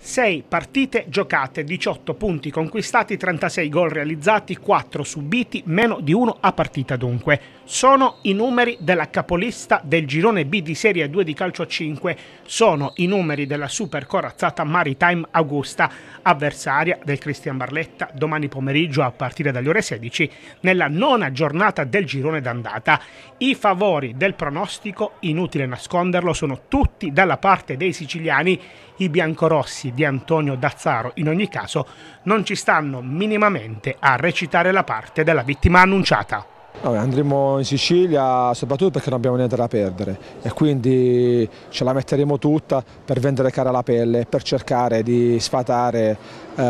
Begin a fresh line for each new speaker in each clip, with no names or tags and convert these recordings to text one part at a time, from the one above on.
6 partite giocate, 18 punti conquistati, 36 gol realizzati, 4 subiti, meno di 1 a partita dunque. Sono i numeri della capolista del girone B di Serie 2 di calcio a 5, sono i numeri della super corazzata Maritime Augusta, avversaria del Cristian Barletta domani pomeriggio a partire dalle ore 16 nella nona giornata del girone d'andata. I favori del pronostico, inutile nasconderlo, sono tutti dalla parte dei siciliani, i biancorossi interpreti di Antonio Dazzaro, in ogni caso, non ci stanno minimamente a recitare la parte della vittima annunciata.
No, andremo in Sicilia soprattutto perché non abbiamo niente da perdere e quindi ce la metteremo tutta per vendere cara la pelle, per cercare di sfatare eh,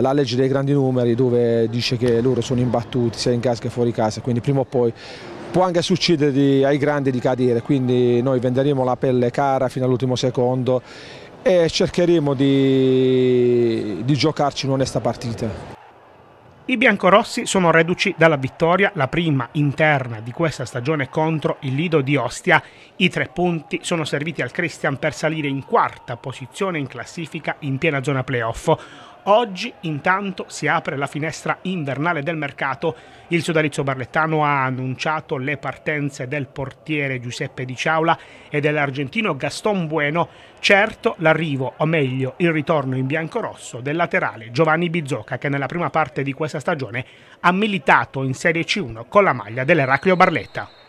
la legge dei grandi numeri dove dice che loro sono imbattuti sia in casa che fuori casa, quindi prima o poi può anche succedere ai grandi di cadere, quindi noi venderemo la pelle cara fino all'ultimo secondo e cercheremo di, di giocarci un'onesta partita.
I biancorossi sono reduci dalla vittoria, la prima interna di questa stagione contro il Lido di Ostia. I tre punti sono serviti al Christian per salire in quarta posizione in classifica in piena zona playoff. Oggi intanto si apre la finestra invernale del mercato. Il sodalizio barlettano ha annunciato le partenze del portiere Giuseppe Di Ciaula e dell'argentino Gaston Bueno, certo l'arrivo, o meglio il ritorno in biancorosso del laterale Giovanni Bizzocca che nella prima parte di questa stagione ha militato in Serie C1 con la maglia dell'Eraclio Barletta.